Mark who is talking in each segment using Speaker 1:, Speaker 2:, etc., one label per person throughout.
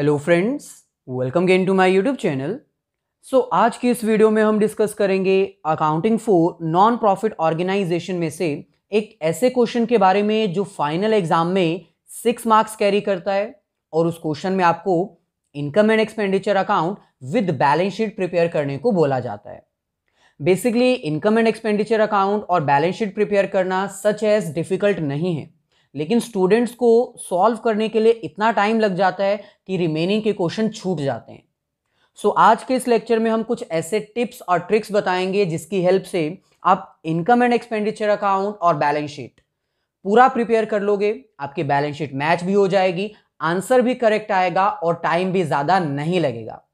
Speaker 1: hello friends welcome again to my YouTube channel so आज की इस वीडियो में हम डिस्कस करेंगे accounting for non profit organisation में से एक ऐसे क्वेश्चन के बारे में जो फाइनल एग्जाम में सिक्स मार्क्स कैरी करता है और उस क्वेश्चन में आपको income and expenditure account with balance sheet prepare करने को बोला जाता है basically income and expenditure account और बैलेंस शीट प्रिपेयर करना सच एज डिफिकल्ट नहीं है लेकिन स्टूडेंट्स को सॉल्व करने के लिए इतना टाइम लग जाता है कि रिमेनिंग के क्वेश्चन छूट जाते हैं सो so, आज के इस लेक्चर में हम कुछ ऐसे टिप्स और ट्रिक्स बताएंगे जिसकी हेल्प से आप इनकम एंड एक्सपेंडिचर अकाउंट और बैलेंस शीट पूरा प्रिपेयर कर लोगे आपकी बैलेंस शीट मैच भी हो जाएगी आंसर भी करेक्ट आएगा और टाइम भी ज़्यादा नहीं लगेगा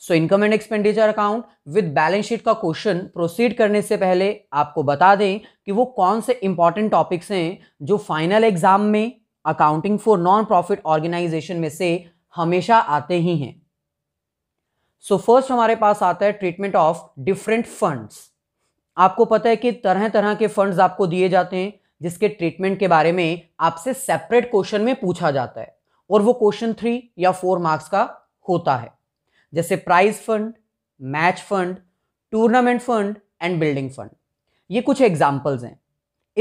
Speaker 1: so income and expenditure account with balance sheet का क्वेश्चन प्रोसीड करने से पहले आपको बता दें कि वो कौन से इंपॉर्टेंट टॉपिक्स हैं जो फाइनल एग्जाम में accounting for non profit organisation में से हमेशा आते ही हैं सो फर्स्ट हमारे पास आता है ट्रीटमेंट ऑफ डिफरेंट फंड्स आपको पता है कि तरह तरह के फंड्स आपको दिए जाते हैं जिसके ट्रीटमेंट के बारे में आपसे सेपरेट क्वेश्चन में पूछा जाता है और वो क्वेश्चन थ्री या फोर मार्क्स का होता है जैसे prize fund match fund tournament fund and building fund ये कुछ एग्जाम्पल्स हैं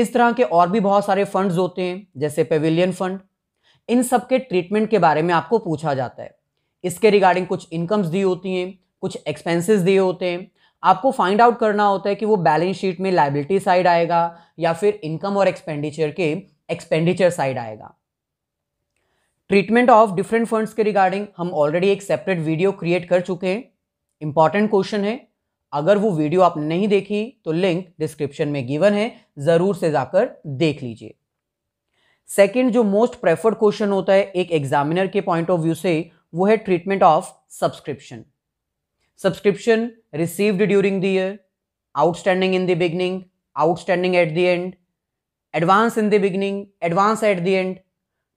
Speaker 1: इस तरह के और भी बहुत सारे फंड्स होते हैं जैसे पेविलियन फंड इन सब के ट्रीटमेंट के बारे में आपको पूछा जाता है इसके रिगार्डिंग कुछ इनकम्स दी होती हैं कुछ एक्सपेंसेस दिए होते हैं आपको फाइंड आउट करना होता है कि वो बैलेंस शीट में लाइबिलिटी साइड आएगा या फिर इनकम और एक्सपेंडिचर के एक्सपेंडिचर साइड आएगा ट्रीटमेंट ऑफ डिफरेंट फंड्स के रिगार्डिंग हम ऑलरेडी एक सेपरेट वीडियो क्रिएट कर चुके हैं इंपॉर्टेंट क्वेश्चन है अगर वो वीडियो आपने नहीं देखी तो लिंक डिस्क्रिप्शन में गिवन है ज़रूर से जाकर देख लीजिए सेकंड जो मोस्ट प्रेफर्ड क्वेश्चन होता है एक एग्जामिनर के पॉइंट ऑफ व्यू से वो है treatment of subscription subscription received during the year outstanding in the beginning outstanding at the end advance in the beginning advance at the end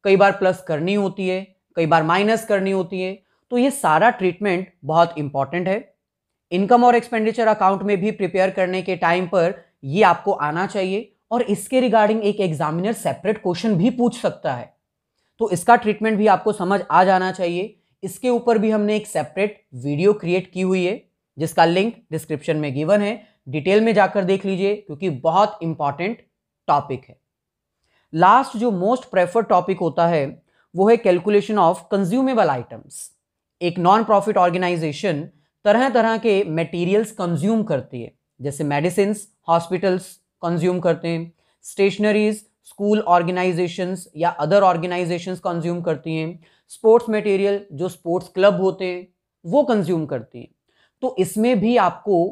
Speaker 1: कई बार plus करनी होती है कई बार माइनस करनी होती है तो ये सारा ट्रीटमेंट बहुत इंपॉर्टेंट है इनकम और एक्सपेंडिचर अकाउंट में भी प्रिपेयर करने के टाइम पर ये आपको आना चाहिए और इसके रिगार्डिंग एक एग्जामिनर सेपरेट क्वेश्चन भी पूछ सकता है तो इसका ट्रीटमेंट भी आपको समझ आ जाना चाहिए इसके ऊपर भी हमने एक सेपरेट वीडियो क्रिएट की हुई है जिसका लिंक डिस्क्रिप्शन में गिवन है डिटेल में जाकर देख लीजिए क्योंकि बहुत इंपॉर्टेंट टॉपिक है लास्ट जो मोस्ट प्रेफर्ड टॉपिक होता है वो है कैलकुलेशन ऑफ कंज्यूमेबल आइटम्स एक नॉन प्रॉफिट ऑर्गेनाइजेशन तरह तरह के मटेरियल्स कंज्यूम करती है जैसे मेडिसिन हॉस्पिटल्स कंज्यूम करते हैं स्टेशनरीज स्कूल ऑर्गेनाइजेशंस या अदर ऑर्गेनाइजेशंस कंज्यूम करती हैं स्पोर्ट्स मटेरियल जो स्पोर्ट्स क्लब होते हैं वो कंज्यूम करती हैं तो इसमें भी आपको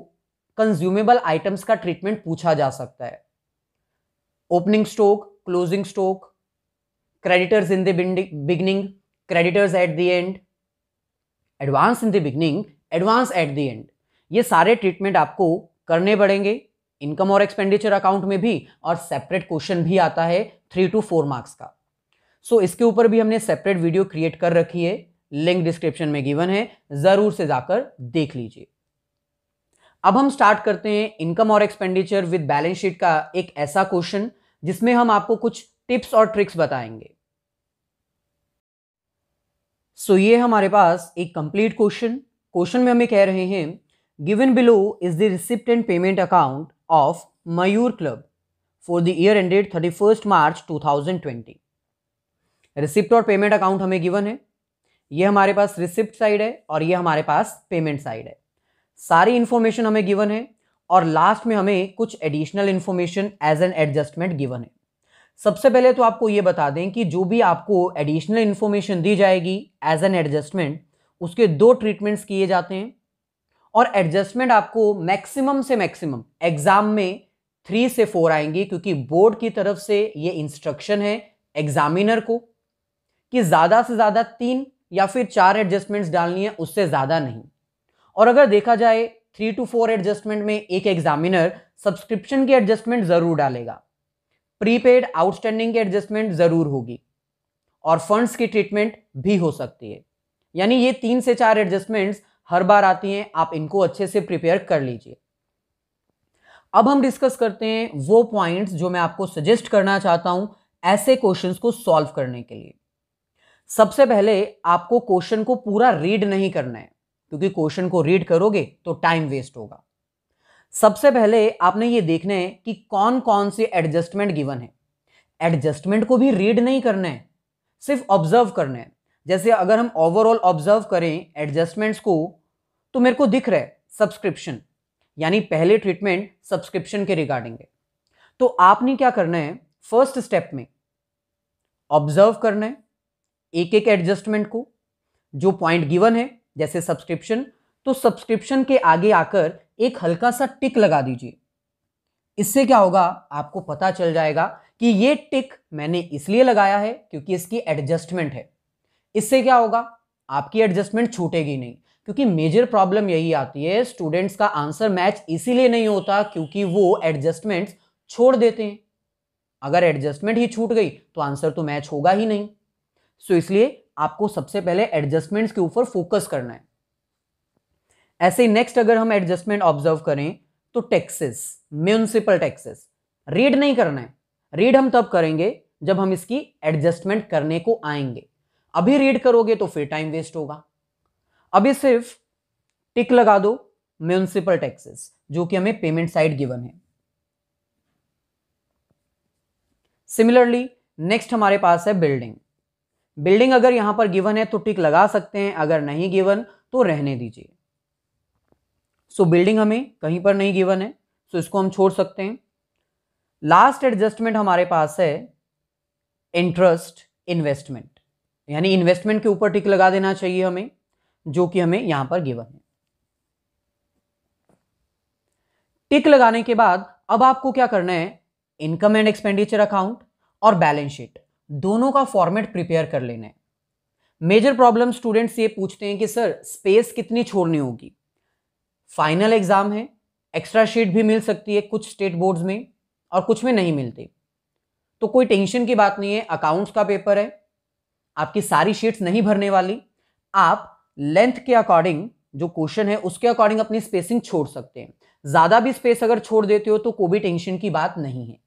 Speaker 1: कंज्यूमेबल आइटम्स का ट्रीटमेंट पूछा जा सकता है opening stock closing stock creditors in the beginning creditors at the end advance in the beginning advance at the end ये सारे ट्रीटमेंट आपको करने पड़ेंगे इनकम और एक्सपेंडिचर अकाउंट में भी और सेपरेट क्वेश्चन भी आता है थ्री टू फोर मार्क्स का सो so, इसके ऊपर भी हमने सेपरेट वीडियो क्रिएट कर रखी है लिंक डिस्क्रिप्शन में गिवन है ज़रूर से जाकर देख लीजिए अब हम स्टार्ट करते हैं इनकम और एक्सपेंडिचर विद बैलेंस शीट का एक ऐसा क्वेश्चन जिसमें हम आपको कुछ टिप्स और ट्रिक्स बताएंगे सो so, ये हमारे पास एक कंप्लीट क्वेश्चन क्वेश्चन में हमें कह रहे हैं given below is the receipt and payment account of Mayur club for the year ended thirty first March two thousand twenty receipt और पेमेंट अकाउंट हमें गिवन है ये हमारे पास रिसिप्ट साइड है और ये हमारे पास पेमेंट साइड है सारी इंफॉर्मेशन हमें गिवन है और लास्ट में हमें कुछ additional information as an adjustment given है सबसे पहले तो आपको ये बता दें कि जो भी आपको एडिशनल इन्फॉर्मेशन दी जाएगी एज एन एडजस्टमेंट उसके दो ट्रीटमेंट्स किए जाते हैं और एडजस्टमेंट आपको मैक्सिमम से मैक्सिमम एग्ज़ाम में थ्री से फोर आएंगे क्योंकि बोर्ड की तरफ से ये इंस्ट्रक्शन है एग्जामिनर को कि ज़्यादा से ज़्यादा तीन या फिर चार एडजस्टमेंट्स डालनी है उससे ज़्यादा नहीं और अगर देखा जाए थ्री टू फोर एडजस्टमेंट में एक एग्जामिनर सब्सक्रिप्शन की एडजस्टमेंट जरूर डालेगा प्रीपेड आउटस्टैंडिंग की एडजस्टमेंट जरूर होगी और फंड्स की ट्रीटमेंट भी हो सकती है यानी ये तीन से चार एडजस्टमेंट्स हर बार आती हैं आप इनको अच्छे से प्रिपेयर कर लीजिए अब हम डिस्कस करते हैं वो पॉइंट्स जो मैं आपको सजेस्ट करना चाहता हूं ऐसे क्वेश्चंस को सॉल्व करने के लिए सबसे पहले आपको क्वेश्चन को पूरा रीड नहीं करना है क्योंकि क्वेश्चन को रीड करोगे तो टाइम वेस्ट होगा सबसे पहले आपने ये देखना है कि कौन कौन से एडजस्टमेंट गिवन है एडजस्टमेंट को भी रीड नहीं करना है सिर्फ ऑब्जर्व करना है जैसे अगर हम ओवरऑल ऑब्जर्व करें एडजस्टमेंट्स को तो मेरे को दिख रहा है सब्सक्रिप्शन यानी पहले ट्रीटमेंट सब्सक्रिप्शन के रिगार्डिंग है तो आपने क्या करना है फर्स्ट स्टेप में ऑब्जर्व करना है एक एक एडजस्टमेंट को जो पॉइंट गिवन है जैसे सब्सक्रिप्शन तो सब्सक्रिप्शन के आगे आकर एक हल्का सा टिक लगा दीजिए इससे क्या होगा आपको पता चल जाएगा कि ये टिक मैंने इसलिए लगाया है क्योंकि इसकी एडजस्टमेंट है इससे क्या होगा आपकी एडजस्टमेंट छूटेगी नहीं क्योंकि मेजर प्रॉब्लम यही आती है स्टूडेंट्स का आंसर मैच इसीलिए नहीं होता क्योंकि वो एडजस्टमेंट्स छोड़ देते हैं अगर एडजस्टमेंट ही छूट गई तो आंसर तो मैच होगा ही नहीं सो इसलिए आपको सबसे पहले एडजस्टमेंट्स के ऊपर फोकस करना है ऐसे नेक्स्ट अगर हम एडजस्टमेंट ऑब्जर्व करें तो टैक्सेस म्यूनसिपल टैक्सेस रीड नहीं करना है रीड हम तब करेंगे जब हम इसकी एडजस्टमेंट करने को आएंगे अभी रीड करोगे तो फिर टाइम वेस्ट होगा अभी सिर्फ टिक लगा दो म्यूनसिपल टैक्सेस जो कि हमें पेमेंट साइड गिवन है सिमिलरली नेक्स्ट हमारे पास है बिल्डिंग बिल्डिंग अगर यहां पर गिवन है तो टिक लगा सकते हैं अगर नहीं गिवन तो रहने दीजिए सो so, बिल्डिंग हमें कहीं पर नहीं गिवन है सो so इसको हम छोड़ सकते हैं लास्ट एडजस्टमेंट हमारे पास है इंटरेस्ट इन्वेस्टमेंट यानी इन्वेस्टमेंट के ऊपर टिक लगा देना चाहिए हमें जो कि हमें यहां पर गिवन है टिक लगाने के बाद अब आपको क्या करना है इनकम एंड एक्सपेंडिचर अकाउंट और बैलेंस शीट दोनों का फॉर्मेट प्रिपेयर कर लेना है मेजर प्रॉब्लम स्टूडेंट्स ये पूछते हैं कि सर स्पेस कितनी छोड़नी होगी फाइनल एग्जाम है एक्स्ट्रा शीट भी मिल सकती है कुछ स्टेट बोर्ड्स में और कुछ में नहीं मिलते तो कोई टेंशन की बात नहीं है अकाउंट्स का पेपर है आपकी सारी शीट्स नहीं भरने वाली आप लेंथ के अकॉर्डिंग जो क्वेश्चन है उसके अकॉर्डिंग अपनी स्पेसिंग छोड़ सकते हैं ज़्यादा भी स्पेस अगर छोड़ देते हो तो कोई भी टेंशन की बात नहीं है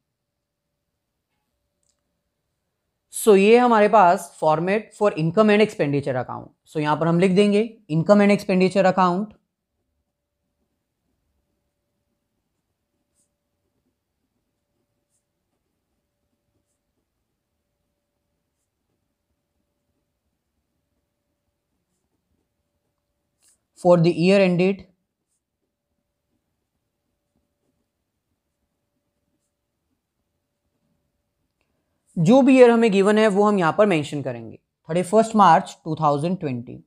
Speaker 1: सो so, ये हमारे पास format for income and expenditure account so यहां पर हम लिख देंगे income and expenditure account for the year ended जो भी ईयर हमें गिवन है वो हम यहाँ पर मेंशन करेंगे thirty first March two thousand twenty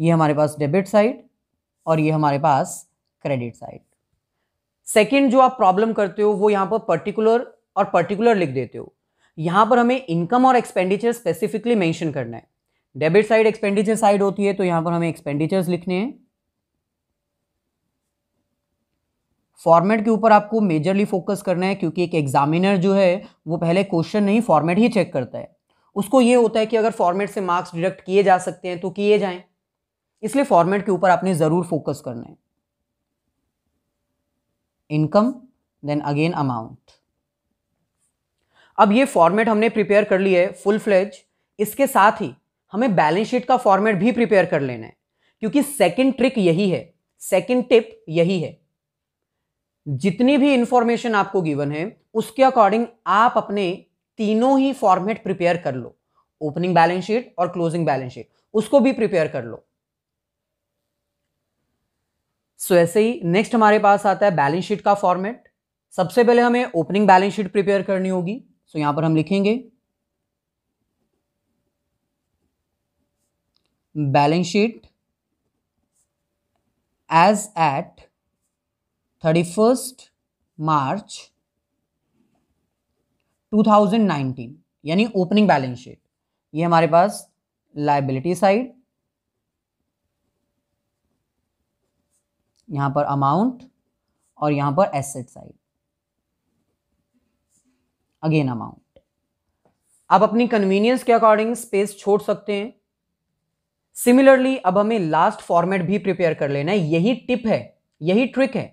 Speaker 1: ये हमारे पास डेबिट साइड और ये हमारे पास क्रेडिट साइड सेकंड जो आप प्रॉब्लम करते हो वो यहां पर पर्टिकुलर और पर्टिकुलर लिख देते हो यहां पर हमें इनकम और एक्सपेंडिचर स्पेसिफिकली मेंशन करना है डेबिट साइड एक्सपेंडिचर साइड होती है तो यहां पर हमें एक्सपेंडिचर्स लिखने हैं फॉर्मेट के ऊपर आपको मेजरली फोकस करना है क्योंकि एक एग्जामिनर जो है वो पहले क्वेश्चन नहीं फॉर्मेट ही चेक करता है उसको ये होता है कि अगर फॉर्मेट से मार्क्स डिडक्ट किए जा सकते हैं तो किए जाएं इसलिए फॉर्मेट के ऊपर आपने ज़रूर फोकस करना है इनकम देन अगेन अमाउंट अब ये फॉर्मेट हमने प्रिपेयर कर लिया है फुल फ्लेज इसके साथ ही हमें बैलेंस शीट का फॉर्मेट भी प्रिपेयर कर लेना है क्योंकि सेकेंड ट्रिक यही है सेकेंड टिप यही है जितनी भी इंफॉर्मेशन आपको गिवन है उसके अकॉर्डिंग आप अपने तीनों ही फॉर्मेट प्रिपेयर कर लो ओपनिंग बैलेंस शीट और क्लोजिंग बैलेंस शीट उसको भी प्रिपेयर कर लो सो so, ऐसे ही नेक्स्ट हमारे पास आता है बैलेंस शीट का फॉर्मेट सबसे पहले हमें ओपनिंग बैलेंस शीट प्रिपेयर करनी होगी सो so, यहां पर हम लिखेंगे balance sheet as at thirty first March 2019 यानी ओपनिंग बैलेंस शीट ये हमारे पास लाइबिलिटी साइड यहां पर अमाउंट और यहां पर एसेट साइड अगेन अमाउंट आप अपनी कन्वीनियंस के अकॉर्डिंग स्पेस छोड़ सकते हैं सिमिलरली अब हमें लास्ट फॉर्मेट भी प्रिपेयर कर लेना है यही टिप है यही ट्रिक है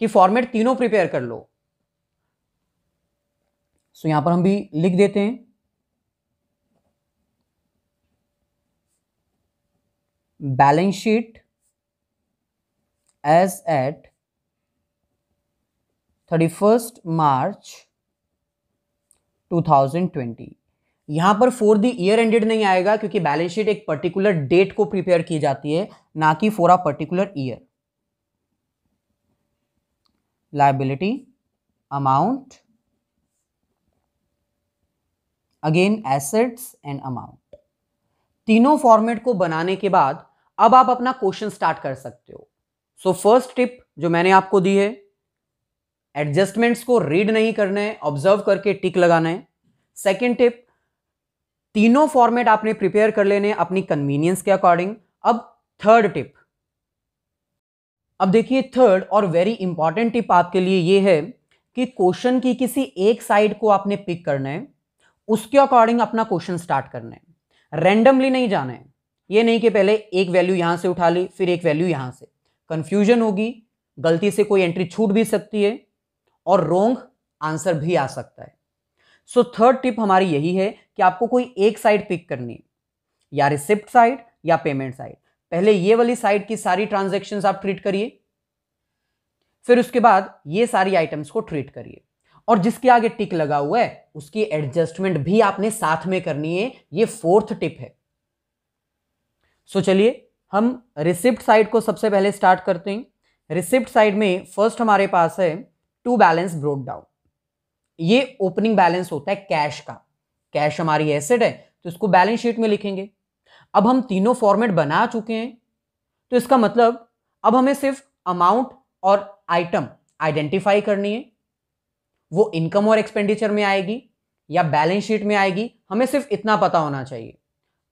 Speaker 1: कि फॉर्मेट तीनों प्रिपेयर कर लो सो यहां पर हम भी लिख देते हैं balance sheet as at thirty first March two thousand twenty यहां पर फोर दी ईयर एंडेड नहीं आएगा क्योंकि बैलेंस शीट एक पर्टिकुलर डेट को प्रिपेयर की जाती है ना कि for a particular year liability amount again assets and amount तीनों फॉर्मेट को बनाने के बाद अब आप अपना क्वेश्चन स्टार्ट कर सकते हो सो फर्स्ट टिप जो मैंने आपको दी है एडजस्टमेंट्स को रीड नहीं करना है ऑब्जर्व करके टिक लगाना है सेकेंड टिप तीनों फॉर्मेट आपने प्रिपेयर कर लेने अपनी कन्वीनियंस के अकॉर्डिंग अब थर्ड टिप अब देखिए थर्ड और वेरी इंपॉर्टेंट टिप आपके लिए ये है कि क्वेश्चन की किसी एक साइड को आपने पिक करना है उसके अकॉर्डिंग अपना क्वेश्चन स्टार्ट करना है रैंडमली नहीं जाना है ये नहीं कि पहले एक वैल्यू यहाँ से उठा ली फिर एक वैल्यू यहाँ से कन्फ्यूजन होगी गलती से कोई एंट्री छूट भी सकती है और रोंग आंसर भी आ सकता है सो थर्ड टिप हमारी यही है कि आपको कोई एक साइड पिक करनी है या रिसिप्ट साइड या पेमेंट साइड पहले ये वाली साइट की सारी ट्रांजेक्शन आप ट्रीट करिए फिर उसके बाद ये सारी आइटम्स को ट्रीट करिए और जिसके आगे टिक लगा हुआ है उसकी एडजस्टमेंट भी आपने साथ में करनी है ये फोर्थ टिप है सो चलिए हम रिसिप्ट साइड को सबसे पहले स्टार्ट करते हैं रिसिप्ट साइड में फर्स्ट हमारे पास है टू बैलेंस ब्रोड डाउन ये ओपनिंग बैलेंस होता है कैश का कैश हमारी एसेट है तो इसको बैलेंस शीट में लिखेंगे अब हम तीनों फॉर्मेट बना चुके हैं तो इसका मतलब अब हमें सिर्फ अमाउंट और आइटम आइडेंटिफाई करनी है वो इनकम और एक्सपेंडिचर में आएगी या बैलेंस शीट में आएगी हमें सिर्फ इतना पता होना चाहिए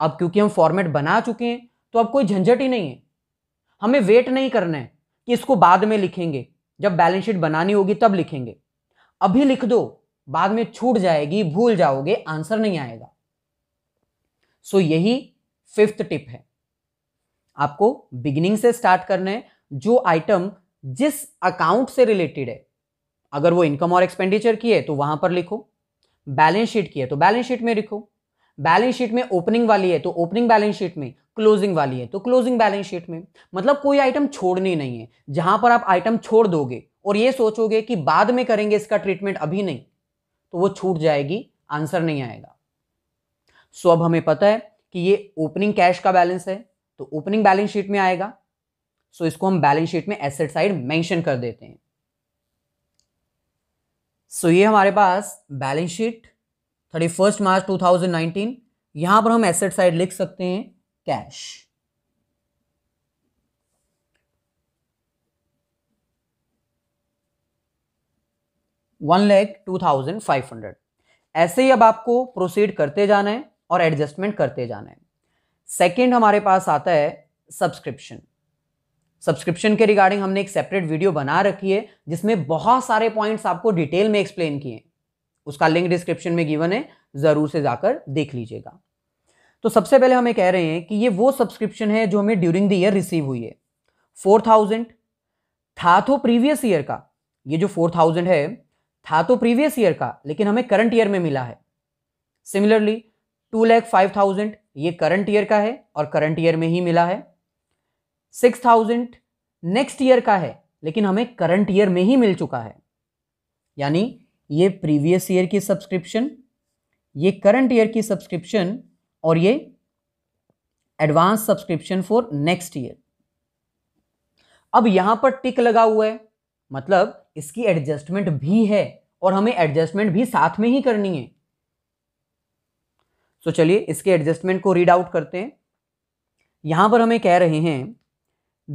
Speaker 1: अब क्योंकि हम फॉर्मेट बना चुके हैं तो अब कोई झंझट ही नहीं है हमें वेट नहीं करना है कि इसको बाद में लिखेंगे जब बैलेंस शीट बनानी होगी तब लिखेंगे अभी लिख दो बाद में छूट जाएगी भूल जाओगे आंसर नहीं आएगा सो यही फिफ्थ टिप है आपको बिगिनिंग से स्टार्ट करना है जो आइटम जिस अकाउंट से रिलेटेड है अगर वो इनकम और एक्सपेंडिचर की है तो वहां पर लिखो बैलेंस शीट की है तो बैलेंस शीट में लिखो बैलेंस शीट में ओपनिंग वाली है तो ओपनिंग बैलेंस शीट में क्लोजिंग वाली है तो क्लोजिंग बैलेंस शीट में मतलब कोई आइटम छोड़नी नहीं है जहां पर आप आइटम छोड़ दोगे और ये सोचोगे कि बाद में करेंगे इसका ट्रीटमेंट अभी नहीं तो वो छूट जाएगी आंसर नहीं आएगा सो अब हमें पता है कि ये ओपनिंग कैश का बैलेंस है तो ओपनिंग बैलेंस शीट में आएगा सो so इसको हम बैलेंस शीट में एसेट साइड मेंशन कर देते हैं सो so ये हमारे पास balance sheet thirty first March two thousand nineteen यहां पर हम एसेट साइड लिख सकते हैं cash one lakh two thousand five hundred ऐसे ही अब आपको प्रोसीड करते जाना है और एडजस्टमेंट करते जाना है सेकेंड हमारे पास आता है सब्सक्रिप्शन सब्सक्रिप्शन के रिगार्डिंग हमने एक सेपरेट वीडियो बना रखी है जिसमें बहुत सारे पॉइंट्स आपको डिटेल में एक्सप्लेन किए उसका लिंक डिस्क्रिप्शन में गिवन है ज़रूर से जाकर देख लीजिएगा तो सबसे पहले हमें कह रहे हैं कि ये वो सब्सक्रिप्शन है जो हमें ड्यूरिंग द ईयर रिसीव हुई है फोर थाउजेंड था तो प्रीवियस ईयर का ये जो फोर थाउजेंड है था तो प्रीवियस ईयर का लेकिन हमें करंट ईयर में मिला है similarly two lakh five thousand ये करंट ईयर का है और करंट ईयर में ही मिला है सिक्स थाउजेंड नेक्स्ट ईयर का है लेकिन हमें करंट ईयर में ही मिल चुका है यानी ये प्रीवियस ईयर की सब्सक्रिप्शन ये करंट ईयर की सब्सक्रिप्शन और ये advance subscription for next year अब यहां पर टिक लगा हुआ है मतलब इसकी एडजस्टमेंट भी है और हमें एडजस्टमेंट भी साथ में ही करनी है सो so, चलिए इसके एडजस्टमेंट को रीड आउट करते हैं यहां पर हमें कह रहे हैं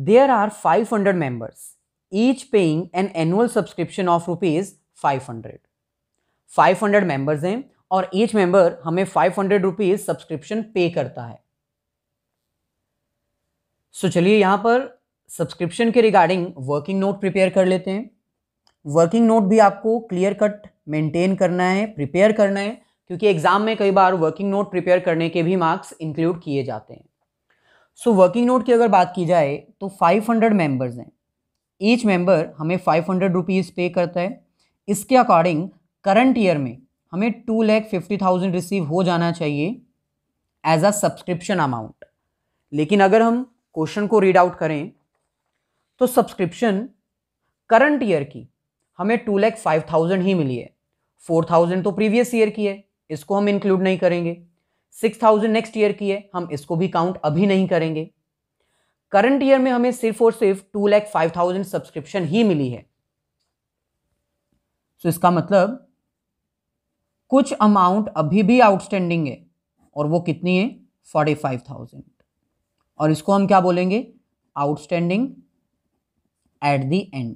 Speaker 1: there are 500 hundred members each paying an annual subscription of rupees five hundred five hundred हैं और ईच मेंबर हमें five hundred rupees subscription pay करता है सो so, चलिए यहां पर सब्सक्रिप्शन के रिगार्डिंग वर्किंग नोट प्रिपेयर कर लेते हैं वर्किंग नोट भी आपको क्लियर कट मेंटेन करना है प्रिपेयर करना है क्योंकि एग्ज़ाम में कई बार वर्किंग नोट प्रिपेयर करने के भी मार्क्स इंक्लूड किए जाते हैं सो वर्किंग नोट की अगर बात की जाए तो 500 मेंबर्स हैं ईच मेंबर हमें 500 हंड्रेड रुपीज पे करता है इसके अकॉर्डिंग करंट ईयर में हमें two lakh fifty thousand receive हो जाना चाहिए एज अ सब्सक्रिप्शन अमाउंट लेकिन अगर हम क्वेश्चन को रीड आउट करें तो सब्सक्रिप्शन करंट ईयर की हमें टू लैख फाइव थाउजेंड ही मिली है फोर थाउजेंड तो प्रीवियस ईयर की है इसको हम इंक्लूड नहीं करेंगे सिक्स थाउजेंड नेक्स्ट ईयर की है हम इसको भी काउंट अभी नहीं करेंगे करंट ईयर में हमें सिर्फ और सिर्फ two lakh five thousand subscription ही मिली है सो so, इसका मतलब कुछ अमाउंट अभी भी आउटस्टैंडिंग है और वो कितनी है फोर्टी फाइव थाउजेंड और इसको हम क्या बोलेंगे outstanding at the end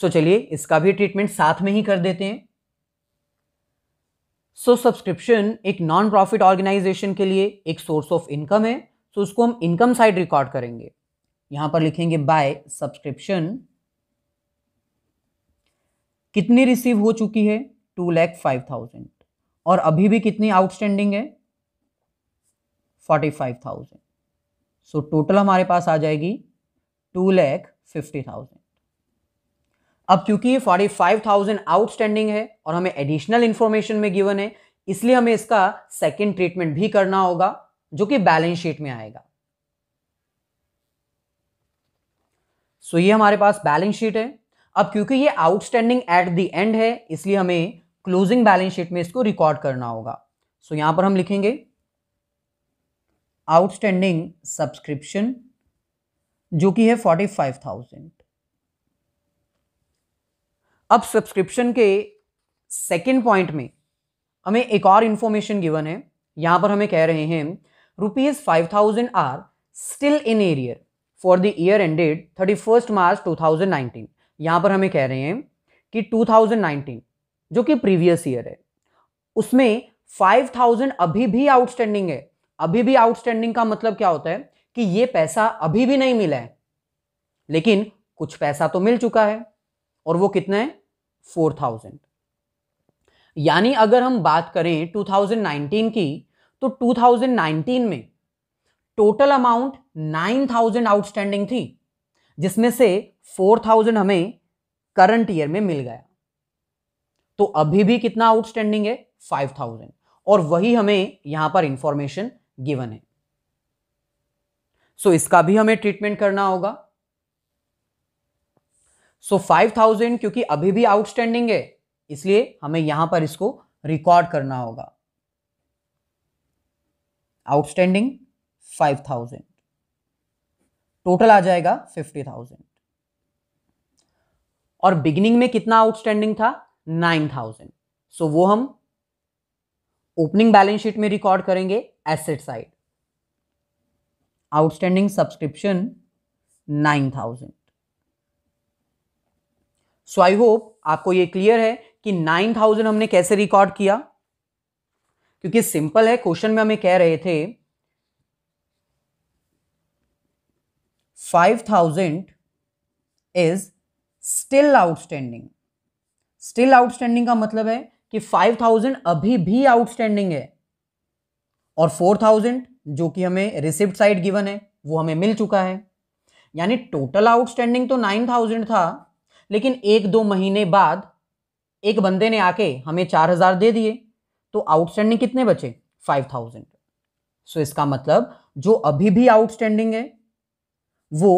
Speaker 1: so चलिए इसका भी ट्रीटमेंट साथ में ही कर देते हैं सो so, सब्सक्रिप्शन एक नॉन प्रॉफिट ऑर्गेनाइजेशन के लिए एक सोर्स ऑफ इनकम है सो so, उसको हम इनकम साइड रिकॉर्ड करेंगे यहां पर लिखेंगे बाय सब्सक्रिप्शन कितनी रिसीव हो चुकी है टू लैख फाइव थाउजेंड और अभी भी कितनी आउटस्टैंडिंग है forty five thousand so total हमारे पास आ जाएगी टू लैख फिफ्टी थाउजेंड अब क्योंकि ये फोर्टी फाइव थाउजेंड आउटस्टैंडिंग है और हमें एडिशनल इन्फॉर्मेशन में गिवन है इसलिए हमें इसका सेकेंड ट्रीटमेंट भी करना होगा जो कि बैलेंस शीट में आएगा सो so, ये हमारे पास बैलेंस शीट है अब क्योंकि ये आउटस्टैंडिंग एट द एंड है इसलिए हमें क्लोजिंग बैलेंस शीट में इसको रिकॉर्ड करना होगा सो so, यहां पर हम लिखेंगे आउटस्टैंडिंग सब्सक्रिप्शन जो कि है फोर्टी फाइव थाउजेंड अब सब्सक्रिप्शन के सेकेंड पॉइंट में हमें एक और इन्फॉर्मेशन गिवन है यहाँ पर हमें कह रहे हैं rupees five thousand are still in arrear for the year ended thirty first March two thousand nineteen यहाँ पर हमें कह रहे हैं कि टू थाउजेंड नाइनटीन जो कि प्रीवियस ईयर है उसमें फाइव थाउजेंड अभी भी आउटस्टैंडिंग है अभी भी आउटस्टैंडिंग का मतलब क्या होता है कि ये पैसा अभी भी नहीं मिला है लेकिन कुछ पैसा तो मिल चुका है और वो कितना है फोर थाउजेंड यानी अगर हम बात करें 2019 की तो 2019 में टोटल अमाउंट 9000 आउटस्टैंडिंग थी जिसमें से 4000 हमें करंट ईयर में मिल गया तो अभी भी कितना आउटस्टैंडिंग है 5000 और वही हमें यहां पर इंफॉर्मेशन गिवन है सो so, इसका भी हमें ट्रीटमेंट करना होगा सो फाइव थाउजेंड क्योंकि अभी भी आउटस्टैंडिंग है इसलिए हमें यहां पर इसको रिकॉर्ड करना होगा आउटस्टैंडिंग फाइव थाउजेंड टोटल आ जाएगा फिफ्टी थाउजेंड और बिगिनिंग में कितना आउटस्टैंडिंग था नाइन थाउजेंड सो वो हम ओपनिंग बैलेंस शीट में रिकॉर्ड करेंगे asset side outstanding subscription nine thousand so I hope आपको ये क्लियर है कि 9000 हमने कैसे रिकॉर्ड किया क्योंकि सिंपल है क्वेश्चन में हमें कह रहे थे 5000 is still outstanding still outstanding का मतलब है कि 5000 अभी भी आउटस्टैंडिंग है और 4000 जो कि हमें रिसिप्ट साइड गिवन है वो हमें मिल चुका है यानी टोटल आउटस्टैंडिंग तो 9000 था लेकिन एक दो महीने बाद एक बंदे ने आके हमें चार हज़ार दे दिए तो आउटस्टैंडिंग कितने बचे फाइव थाउजेंड सो इसका मतलब जो अभी भी आउटस्टैंडिंग है वो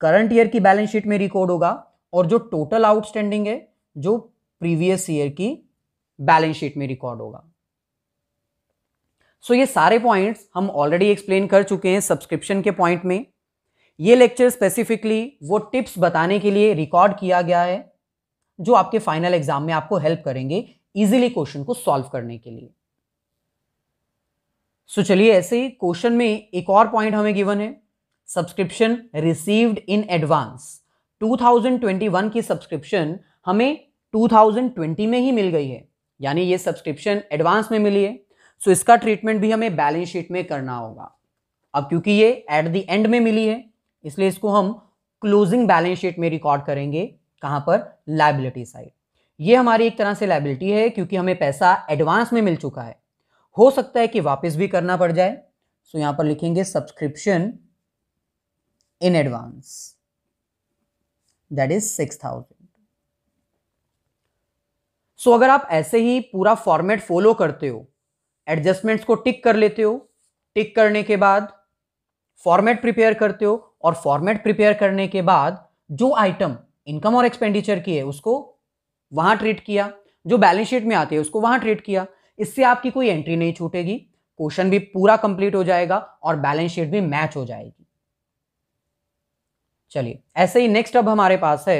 Speaker 1: करंट ईयर की बैलेंस शीट में रिकॉर्ड होगा और जो टोटल आउटस्टैंडिंग है जो प्रीवियस ईयर की बैलेंस शीट में रिकॉर्ड होगा सो so, ये सारे पॉइंट्स हम ऑलरेडी एक्सप्लेन कर चुके हैं सब्सक्रिप्शन के पॉइंट में ये लेक्चर स्पेसिफिकली वो टिप्स बताने के लिए रिकॉर्ड किया गया है जो आपके फाइनल एग्जाम में आपको हेल्प करेंगे इजीली क्वेश्चन को सॉल्व करने के लिए सो so, चलिए ऐसे ही क्वेश्चन में एक और पॉइंट हमें गिवन है सब्सक्रिप्शन रिसीव्ड इन एडवांस 2021 की सब्सक्रिप्शन हमें 2020 में ही मिल गई है यानी ये सब्सक्रिप्शन एडवांस में मिली है सो so, इसका ट्रीटमेंट भी हमें बैलेंस शीट में करना होगा अब क्योंकि ये एट द एंड में मिली है इसलिए इसको हम क्लोजिंग बैलेंस शीट में रिकॉर्ड करेंगे कहाँ पर लाइबिलिटी साइड ये हमारी एक तरह से लाइबिलिटी है क्योंकि हमें पैसा एडवांस में मिल चुका है हो सकता है कि वापस भी करना पड़ जाए सो यहां पर लिखेंगे subscription in advance that is six thousand so अगर आप ऐसे ही पूरा फॉर्मेट फॉलो करते हो एडजस्टमेंट्स को टिक कर लेते हो टिक करने के बाद फॉर्मेट प्रिपेयर करते हो और फॉर्मेट प्रिपेयर करने के बाद जो आइटम इनकम और एक्सपेंडिचर की है उसको वहाँ ट्रीट किया जो बैलेंस शीट में आती है उसको वहाँ ट्रीट किया इससे आपकी कोई एंट्री नहीं छूटेगी क्वेश्चन भी पूरा कंप्लीट हो जाएगा और बैलेंस शीट भी मैच हो जाएगी चलिए ऐसे ही नेक्स्ट अब हमारे पास है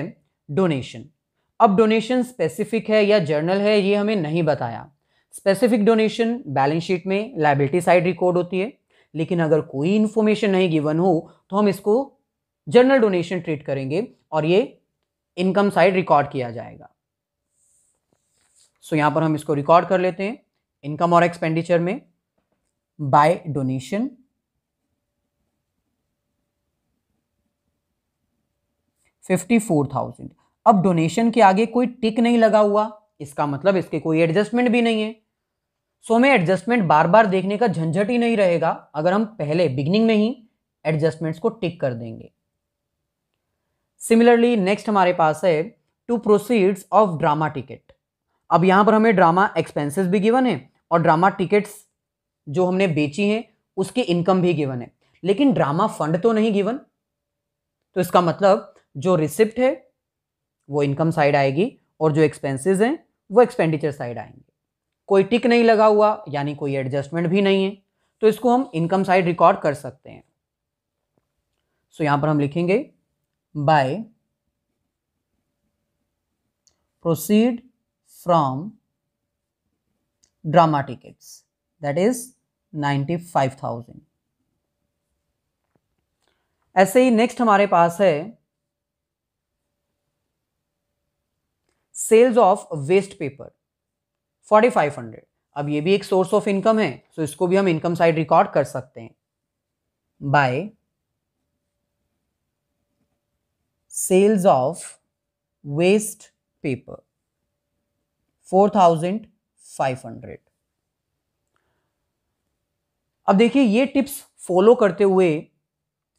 Speaker 1: डोनेशन अब डोनेशन स्पेसिफिक है या जर्नल है ये हमें नहीं बताया स्पेसिफिक डोनेशन बैलेंस शीट में लाइबिलिटी साइड रिकॉर्ड होती है लेकिन अगर कोई इन्फॉर्मेशन नहीं गिवन हो तो हम इसको जनरल डोनेशन ट्रीट करेंगे और ये इनकम साइड रिकॉर्ड किया जाएगा सो so, यहाँ पर हम इसको रिकॉर्ड कर लेते हैं इनकम और एक्सपेंडिचर में by donation fifty four thousand अब डोनेशन के आगे कोई टिक नहीं लगा हुआ इसका मतलब इसके कोई एडजस्टमेंट भी नहीं है सो हमें एडजस्टमेंट बार बार देखने का झंझट ही नहीं रहेगा अगर हम पहले बिगनिंग में ही एडजस्टमेंट्स को टिक कर देंगे सिमिलरली नेक्स्ट हमारे पास है to proceeds of drama ticket अब यहाँ पर हमें ड्रामा एक्सपेंसेस भी गिवन है और ड्रामा टिकट्स जो हमने बेची हैं उसकी इनकम भी गिवन है लेकिन ड्रामा फंड तो नहीं गिवन तो इसका मतलब जो रिसिप्ट है वो इनकम साइड आएगी और जो एक्सपेंसेस हैं वो एक्सपेंडिचर साइड आएंगे कोई टिक नहीं लगा हुआ यानी कोई एडजस्टमेंट भी नहीं है तो इसको हम इनकम साइड रिकॉर्ड कर सकते हैं सो so, पर हम लिखेंगे by proceed from drama tickets that is ninety five thousand ऐसे ही नेक्स्ट हमारे पास है sales of waste paper forty five hundred अब ये भी एक सोर्स ऑफ इनकम है सो so इसको भी हम इनकम साइड रिकॉर्ड कर सकते हैं by sales of waste paper four thousand five hundred अब देखिए ये टिप्स फॉलो करते हुए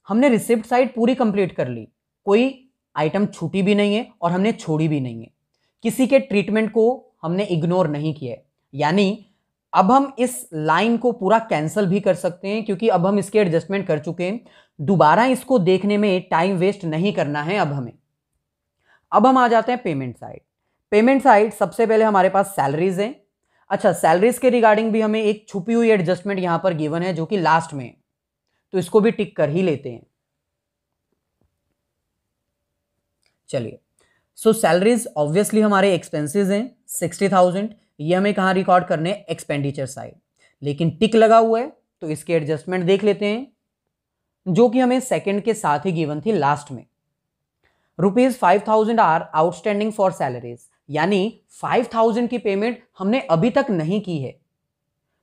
Speaker 1: हमने रिसिप्ट साइड पूरी कंप्लीट कर ली कोई आइटम छूटी भी नहीं है और हमने छोड़ी भी नहीं है किसी के ट्रीटमेंट को हमने इग्नोर नहीं किया यानी अब हम इस लाइन को पूरा कैंसिल भी कर सकते हैं क्योंकि अब हम इसके एडजस्टमेंट कर चुके हैं दोबारा इसको देखने में टाइम वेस्ट नहीं करना है अब हमें अब हम आ जाते हैं पेमेंट साइड पेमेंट साइड सबसे पहले हमारे पास सैलरीज हैं अच्छा सैलरीज के रिगार्डिंग भी हमें एक छुपी हुई एडजस्टमेंट यहां पर गिवन है जो कि लास्ट में तो इसको भी टिक कर ही लेते हैं चलिए सो सैलरीज ऑब्वियसली हमारे एक्सपेंसिज हैं सिक्सटी थाउजेंड ये हमें कहाँ रिकॉर्ड करने एक्सपेंडिचर साइड लेकिन टिक लगा हुआ है तो इसके एडजस्टमेंट देख लेते हैं जो कि हमें सेकंड के साथ ही गिवन थी लास्ट में rupees five thousand are outstanding for salaries यानी फाइव थाउजेंड की पेमेंट हमने अभी तक नहीं की है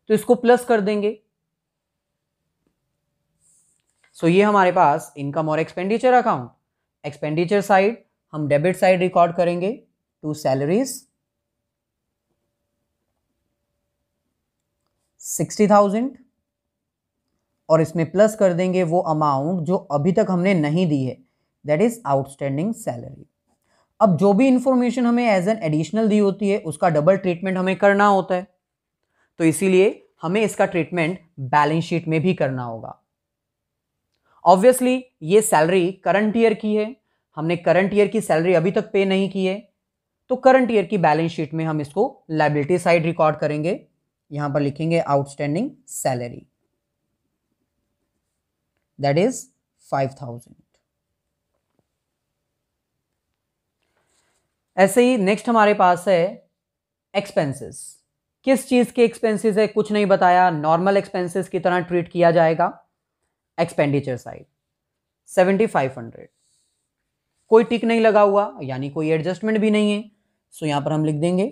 Speaker 1: तो इसको प्लस कर देंगे सो ये हमारे पास इनकम और एक्सपेंडिचर अकाउंट एक्सपेंडिचर साइड हम डेबिट साइड रिकॉर्ड करेंगे टू सैलरीज सिक्सटी थाउजेंड और इसमें प्लस कर देंगे वो अमाउंट जो अभी तक हमने नहीं दी है दैट इज आउटस्टैंडिंग सैलरी अब जो भी इंफॉर्मेशन हमें एज एन एडिशनल दी होती है उसका डबल ट्रीटमेंट हमें करना होता है तो इसीलिए हमें इसका ट्रीटमेंट बैलेंस शीट में भी करना होगा ऑब्वियसली ये सैलरी करंट ईयर की है हमने करंट ईयर की सैलरी अभी तक पे नहीं की है तो करंट ईयर की बैलेंस शीट में हम इसको लाइबिलिटी साइड रिकॉर्ड करेंगे यहां पर लिखेंगे outstanding salary that is five thousand ऐसे ही नेक्स्ट हमारे पास है एक्सपेंसेस किस चीज़ के एक्सपेंसेस है कुछ नहीं बताया नॉर्मल एक्सपेंसेस की तरह ट्रीट किया जाएगा expenditure side seventy five hundred कोई टिक नहीं लगा हुआ यानी कोई एडजस्टमेंट भी नहीं है सो so, पर हम लिख देंगे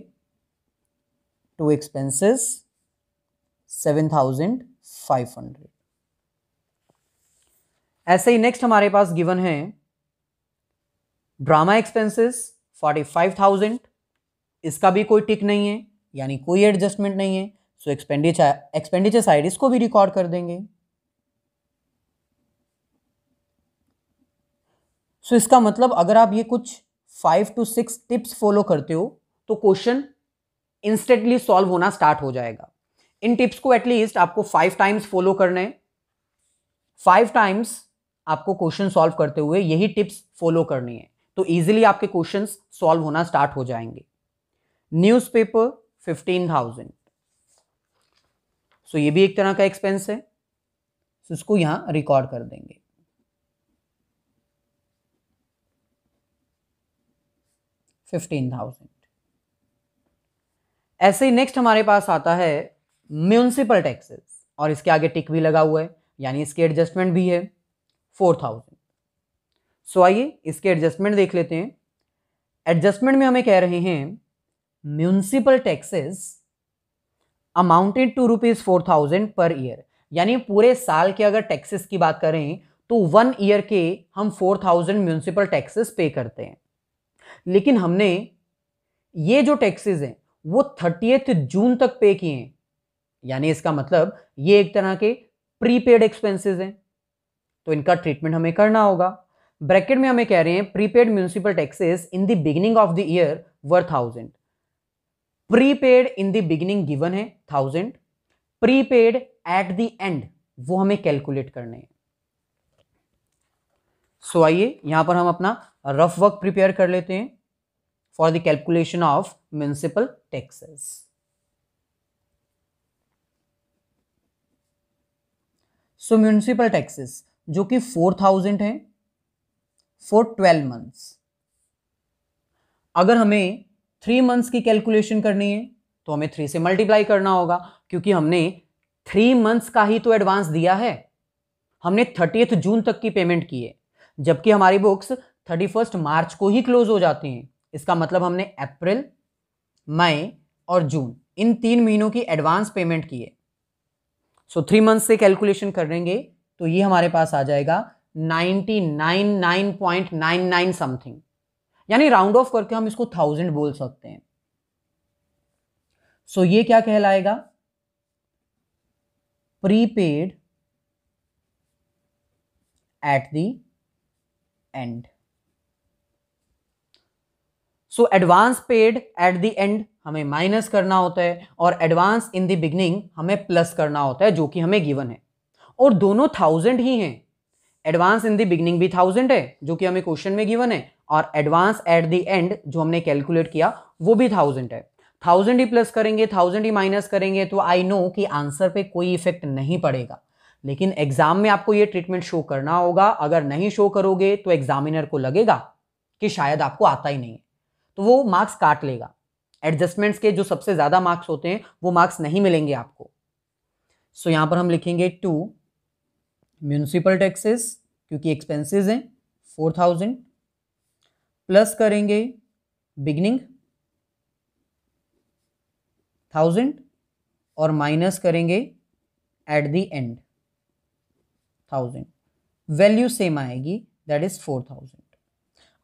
Speaker 1: to expenses seven thousand five hundred ऐसे ही नेक्स्ट हमारे पास गिवन है drama expenses forty five thousand इसका भी कोई टिक नहीं है यानी कोई एडजस्टमेंट नहीं है सो एक्सपेंडिचर एक्सपेंडिचर साइड इसको भी रिकॉर्ड कर देंगे सो so, इसका मतलब अगर आप ये कुछ five to six tips follow करते हो तो क्वेश्चन इंस्टेंटली सॉल्व होना स्टार्ट हो जाएगा इन टिप्स को एटलीस्ट आपको फाइव टाइम्स फॉलो करने फाइव टाइम्स आपको क्वेश्चन सॉल्व करते हुए यही टिप्स फॉलो करनी है तो इजीली आपके क्वेश्चन सॉल्व होना स्टार्ट हो जाएंगे पेपर फिफ्टीन थाउजेंड सो ये भी एक तरह का एक्सपेंस है सो इसको यहां रिकॉर्ड कर देंगे फिफ्टीन थाउजेंड ऐसे ही नेक्स्ट हमारे पास आता है म्यूनसिपल टैक्सेस और इसके आगे टिक भी लगा हुआ है यानी इसके एडजस्टमेंट भी है फोर थाउजेंड सो आइए इसके एडजस्टमेंट देख लेते हैं एडजस्टमेंट में हमें कह रहे हैं municipal taxes amounted to rupees four thousand per year यानी पूरे साल के अगर टैक्सेस की बात करें तो वन ईयर के हम फोर थाउजेंड म्यूनसिपल टैक्सेस पे करते हैं लेकिन हमने ये जो टैक्सेस हैं वो थर्टीएथ जून तक पे किए हैं यानी इसका मतलब ये एक तरह के प्रीपेड एक्सपेंसेस हैं तो इनका ट्रीटमेंट हमें करना होगा ब्रैकेट में हमें कह रहे हैं prepaid municipal taxes in the beginning of the year वर thousand prepaid in the beginning given है thousand prepaid at the end वो हमें कैलकुलेट करने हैं सो so, आइए यहां पर हम अपना रफ वर्क प्रिपेयर कर लेते हैं for the calculation of municipal taxes so municipal taxes जो कि फोर थाउजेंड है फॉर ट्वेल्व मंथ्स अगर हमें थ्री मंथ्स की कैलकुलेशन करनी है तो हमें थ्री से मल्टीप्लाई करना होगा क्योंकि हमने थ्री मंथ्स का ही तो एडवांस दिया है हमने थर्टी जून तक की पेमेंट की है जबकि हमारी बुक्स थर्टी फर्स्ट मार्च को ही क्लोज हो जाती हैं इसका मतलब हमने अप्रैल मई और जून इन तीन महीनों की एडवांस पेमेंट की है सो थ्री मंथ से कैलकुलेशन करेंगे तो ये हमारे पास आ जाएगा ninety nine nine point nine nine something यानी राउंड ऑफ करके हम इसको थाउजेंड बोल सकते हैं सो so, ये क्या कहलाएगा prepaid at the end so advance paid at the end हमें माइनस करना होता है और एडवांस इन द बिगनिंग हमें प्लस करना होता है जो कि हमें गिवन है और दोनों थाउजेंड ही हैं एडवांस इन द बिगनिंग भी थाउजेंड है जो कि हमें क्वेश्चन में गिवन है और एडवांस एट द एंड जो हमने कैलकुलेट किया वो भी थाउजेंड है थाउजेंड ही प्लस करेंगे थाउजेंड ही माइनस करेंगे तो आई नो कि आंसर पे कोई इफेक्ट नहीं पड़ेगा लेकिन एग्जाम में आपको ये ट्रीटमेंट शो करना होगा अगर नहीं शो करोगे तो एग्जामिनर को लगेगा कि शायद आपको आता ही नहीं है तो वो मार्क्स काट लेगा एडजस्टमेंट्स के जो सबसे ज़्यादा मार्क्स होते हैं वो मार्क्स नहीं मिलेंगे आपको सो so, यहां पर हम लिखेंगे टू म्यूनिसिपल टैक्सेस क्योंकि एक्सपेंसेस हैं फोर थाउजेंड प्लस करेंगे बिगनिंग थाउजेंड और माइनस करेंगे at the end thousand value same आएगी दैट इज़ फोर थाउजेंड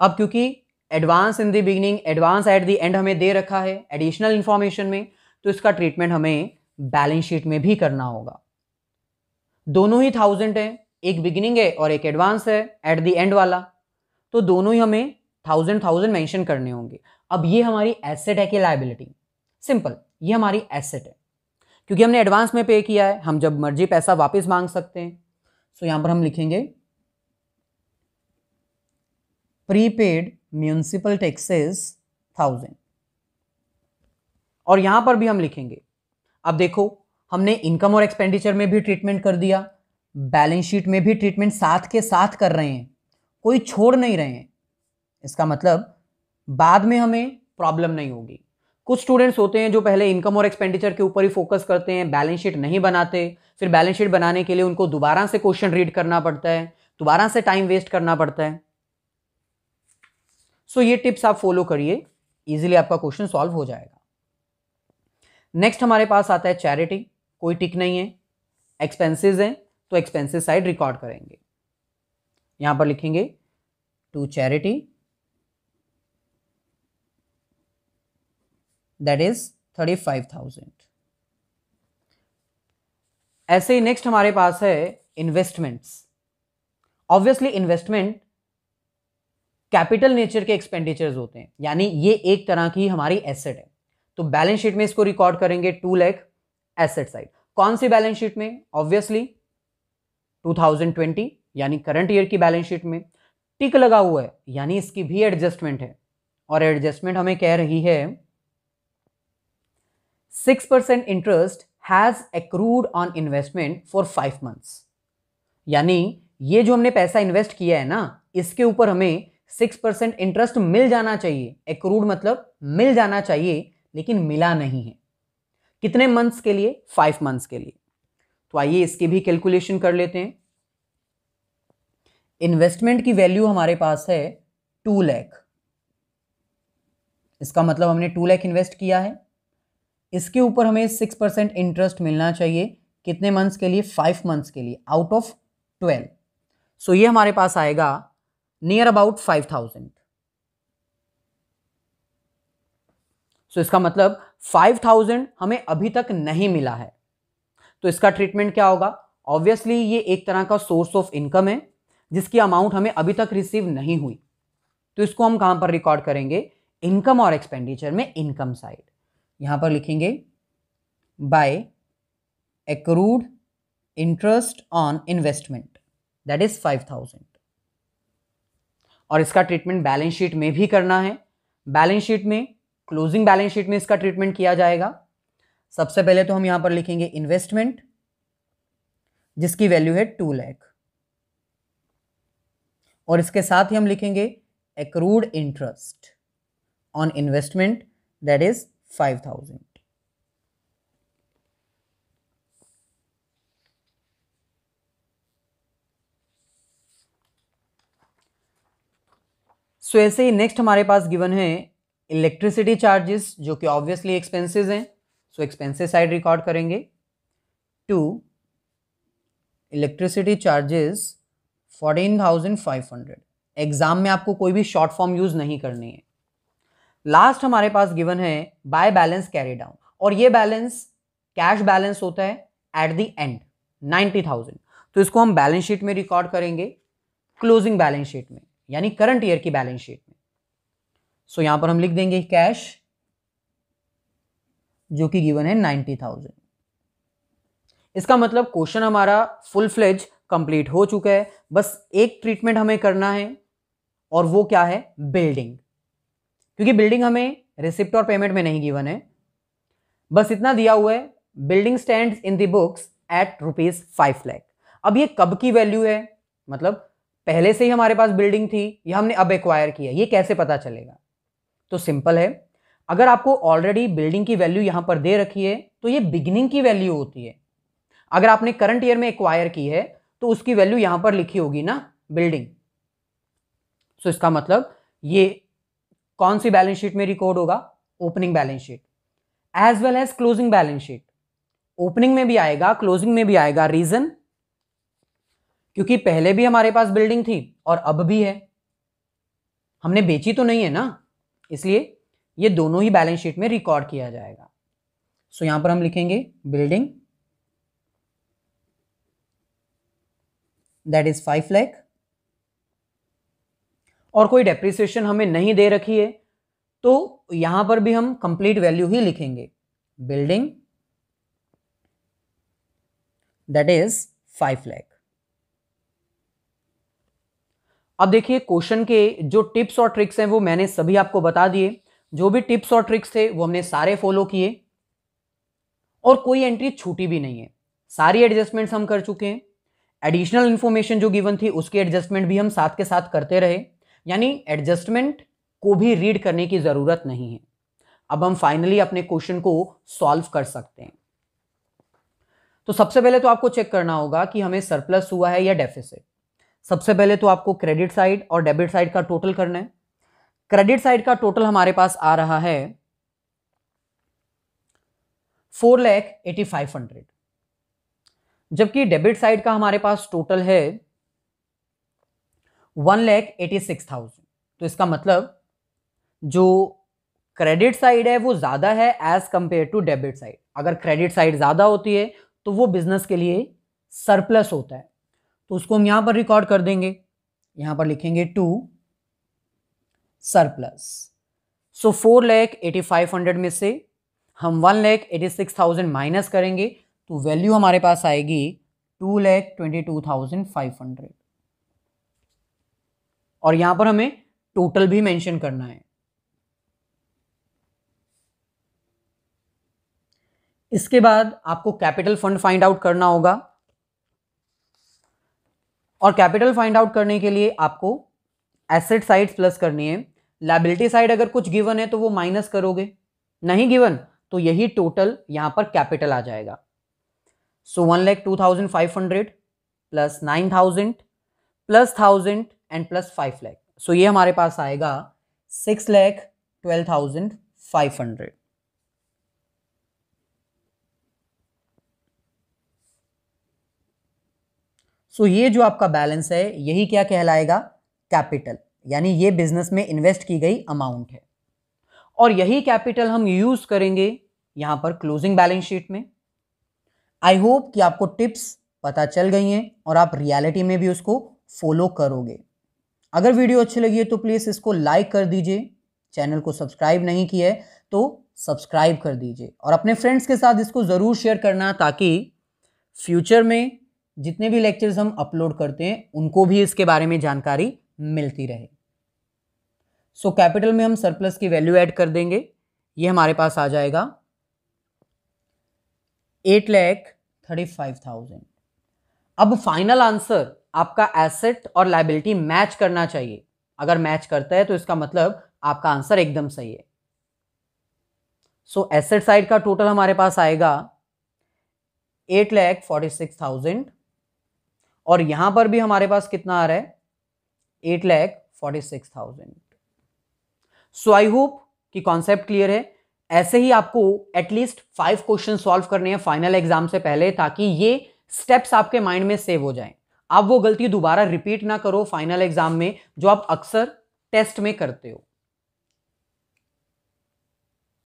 Speaker 1: अब क्योंकि advance in the beginning advance at the end हमें दे रखा है एडिशनल इन्फॉर्मेशन में तो इसका ट्रीटमेंट हमें बैलेंस शीट में भी करना होगा दोनों ही थाउजेंड है एक बिगिनिंग है और एक एडवांस है एट द एंड वाला तो दोनों ही हमें थाउजेंड थाउजेंड मैंशन करने होंगे अब ये हमारी एसेट है कि लाइबिलिटी सिंपल ये हमारी एसेट है क्योंकि हमने एडवांस में पे किया है हम जब मर्जी पैसा वापस मांग सकते हैं सो यहां पर हम लिखेंगे प्रीपेड म्यूनसिपल टैक्सेस थाउजेंड और यहां पर भी हम लिखेंगे अब देखो हमने इनकम और एक्सपेंडिचर में भी ट्रीटमेंट कर दिया बैलेंस शीट में भी ट्रीटमेंट साथ के साथ कर रहे हैं कोई छोड़ नहीं रहे हैं इसका मतलब बाद में हमें प्रॉब्लम नहीं होगी कुछ स्टूडेंट्स होते हैं जो पहले इनकम और एक्सपेंडिचर के ऊपर ही फोकस करते हैं बैलेंस शीट नहीं बनाते फिर बैलेंस शीट बनाने के लिए उनको दोबारा से क्वेश्चन रीड करना पड़ता है दोबारा से टाइम वेस्ट करना पड़ता है सो ये टिप्स आप फॉलो करिए इजीली आपका क्वेश्चन सॉल्व हो जाएगा नेक्स्ट हमारे पास आता है चैरिटी कोई टिक नहीं है एक्सपेंसेस हैं तो एक्सपेंसेस साइड रिकॉर्ड करेंगे यहां पर लिखेंगे to charity that is thirty five thousand ऐसे ही नेक्स्ट हमारे पास है investments obviously investment capital nature के एक्सपेंडिचर्स होते हैं यानी ये एक तरह की हमारी एसेट है तो बैलेंस शीट में इसको रिकॉर्ड करेंगे टू लैख एसेट साइड कौन सी बैलेंस शीट में ऑब्वियसली 2020 यानी करंट ईयर की बैलेंस शीट में टिक लगा हुआ है यानी इसकी भी एडजस्टमेंट है और एडजस्टमेंट हमें कह रही है six percent interest has accrued on investment for five months यानी ये जो हमने पैसा इन्वेस्ट किया है ना इसके ऊपर हमें सिक्स परसेंट इंटरेस्ट मिल जाना चाहिए अक्रूड मतलब मिल जाना चाहिए लेकिन मिला नहीं है कितने मंथ्स के लिए फाइव मंथ्स के लिए तो आइए इसकी भी कैलकुलेशन कर लेते हैं इन्वेस्टमेंट की वैल्यू हमारे पास है टू लैख इसका मतलब हमने टू लैख इन्वेस्ट किया है इसके ऊपर हमें सिक्स परसेंट इंटरेस्ट मिलना चाहिए कितने मंथ्स के लिए फाइव मंथ्स के लिए आउट ऑफ ट्वेल्व सो ये हमारे पास आएगा near about five thousand so इसका मतलब फाइव थाउजेंड हमें अभी तक नहीं मिला है तो इसका ट्रीटमेंट क्या होगा ऑब्वियसली ये एक तरह का सोर्स ऑफ इनकम है जिसकी अमाउंट हमें अभी तक रिसीव नहीं हुई तो इसको हम कहां पर रिकॉर्ड करेंगे इनकम और एक्सपेंडिचर में इनकम साइड यहां पर लिखेंगे by accrued interest on investment that is five thousand और इसका ट्रीटमेंट बैलेंस शीट में भी करना है बैलेंस शीट में क्लोजिंग बैलेंस शीट में इसका ट्रीटमेंट किया जाएगा सबसे पहले तो हम यहां पर लिखेंगे इन्वेस्टमेंट जिसकी वैल्यू है टू लैख और इसके साथ ही हम लिखेंगे accrued interest on investment that is five thousand so ऐसे ही नेक्स्ट हमारे पास गिवन है इलेक्ट्रिसिटी चार्जेस जो कि ऑब्वियसली एक्सपेंसेस हैं सो एक्सपेंसेस साइड रिकॉर्ड करेंगे to electricity charges fourteen thousand five hundred exam में आपको कोई भी शॉर्ट फॉर्म यूज़ नहीं करनी है लास्ट हमारे पास गिवन है बाय बैलेंस कैरी डाउन और ये बैलेंस कैश बैलेंस होता है at the end ninety thousand तो इसको हम बैलेंस शीट में रिकॉर्ड करेंगे क्लोजिंग बैलेंस शीट में यानी करंट ईयर की बैलेंस शीट में सो यहां पर हम लिख देंगे कैश जो कि गिवन है नाइन्टी थाउजेंड इसका मतलब क्वेश्चन हमारा फुल फ्लेज कंप्लीट हो चुका है बस एक ट्रीटमेंट हमें करना है और वो क्या है बिल्डिंग क्योंकि बिल्डिंग हमें रिसिप्ट और पेमेंट में नहीं गिवन है बस इतना दिया हुआ है building stand in the books at rupees five lakh अब ये कब की वैल्यू है मतलब पहले से ही हमारे पास बिल्डिंग थी या हमने अब एक्वायर किया ये कैसे पता चलेगा तो सिंपल है अगर आपको ऑलरेडी बिल्डिंग की वैल्यू यहां पर दे रखी है तो ये बिगिनिंग की वैल्यू होती है अगर आपने करंट ईयर में एक्वायर की है तो उसकी वैल्यू यहां पर लिखी होगी ना बिल्डिंग सो इसका मतलब ये कौन सी बैलेंस शीट में रिकॉर्ड होगा opening balance sheet as well as closing balance sheet opening में भी आएगा क्लोजिंग में भी आएगा रीजन क्योंकि पहले भी हमारे पास बिल्डिंग थी और अब भी है हमने बेची तो नहीं है ना इसलिए ये दोनों ही बैलेंस शीट में रिकॉर्ड किया जाएगा सो यहां पर हम लिखेंगे building that is five lakh और कोई डेप्रिसिएशन हमें नहीं दे रखी है तो यहां पर भी हम कंप्लीट वैल्यू ही लिखेंगे building that is five lakh अब देखिए क्वेश्चन के जो टिप्स और ट्रिक्स हैं वो मैंने सभी आपको बता दिए जो भी टिप्स और ट्रिक्स थे वो हमने सारे फॉलो किए और कोई एंट्री छूटी भी नहीं है सारी एडजस्टमेंट्स हम कर चुके हैं एडिशनल इन्फॉर्मेशन जो गिवन थी उसके एडजस्टमेंट भी हम साथ के साथ करते रहे यानी एडजस्टमेंट को भी रीड करने की ज़रूरत नहीं है अब हम फाइनली अपने क्वेश्चन को सॉल्व कर सकते हैं तो सबसे पहले तो आपको चेक करना होगा कि हमें सरप्लस हुआ है या डेफिसिट सबसे पहले तो आपको क्रेडिट साइड और डेबिट साइड का टोटल करना है क्रेडिट साइड का टोटल हमारे पास आ रहा है four lakh eighty five hundred जबकि डेबिट साइड का हमारे पास टोटल है one lakh eighty six thousand तो इसका मतलब जो क्रेडिट साइड है वो ज़्यादा है as compare to debit side अगर क्रेडिट साइड ज़्यादा होती है तो वो बिजनेस के लिए सरप्लस होता है तो उसको हम यहाँ पर रिकॉर्ड कर देंगे यहाँ पर लिखेंगे to surplus so four lakh eighty five hundred में से हम one lakh eighty six thousand minus करेंगे तो वैल्यू हमारे पास आएगी two lakh twenty two thousand five hundred और यहाँ पर हमें टोटल भी मेंशन करना है इसके बाद आपको कैपिटल फंड फाइंड आउट करना होगा और कैपिटल फाइंड आउट करने के लिए आपको एसेट साइड प्लस करनी है लाइबिलिटी साइड अगर कुछ गिवन है तो वो माइनस करोगे नहीं गिवन तो यही टोटल यहां पर कैपिटल आ जाएगा so one lakh two thousand five hundred plus nine thousand plus thousand and plus five lakh so ये हमारे पास आएगा six lakh twelve thousand five hundred so ये जो आपका बैलेंस है यही क्या कहलाएगा कैपिटल यानी ये बिजनेस में इन्वेस्ट की गई अमाउंट है और यही कैपिटल हम यूज करेंगे यहां पर क्लोजिंग बैलेंस शीट में आई होप कि आपको टिप्स पता चल गई हैं और आप रियलिटी में भी उसको फॉलो करोगे अगर वीडियो अच्छी लगी है तो प्लीज़ इसको लाइक कर दीजिए चैनल को सब्सक्राइब नहीं किया है तो सब्सक्राइब कर दीजिए और अपने फ्रेंड्स के साथ इसको ज़रूर शेयर करना ताकि फ्यूचर में जितने भी लेक्चर्स हम अपलोड करते हैं उनको भी इसके बारे में जानकारी मिलती रहे सो so, कैपिटल में हम सरप्लस की वैल्यू ऐड कर देंगे ये हमारे पास आ जाएगा eight lakh thirty five thousand अब फाइनल आंसर आपका एसेट और लाइबिलिटी मैच करना चाहिए अगर मैच करता है तो इसका मतलब आपका आंसर एकदम सही है सो एसेट साइड का टोटल हमारे पास आएगा eight lakh forty six thousand और यहां पर भी हमारे पास कितना आ रहा है eight lakh forty six thousand so I hope कि कॉन्सेप्ट क्लियर है ऐसे ही आपको एटलीस्ट फाइव क्वेश्चन सॉल्व करने हैं फाइनल एग्जाम से पहले ताकि ये स्टेप्स आपके माइंड में सेव हो जाए आप वो गलती दोबारा रिपीट ना करो फाइनल एग्जाम में जो आप अक्सर टेस्ट में करते हो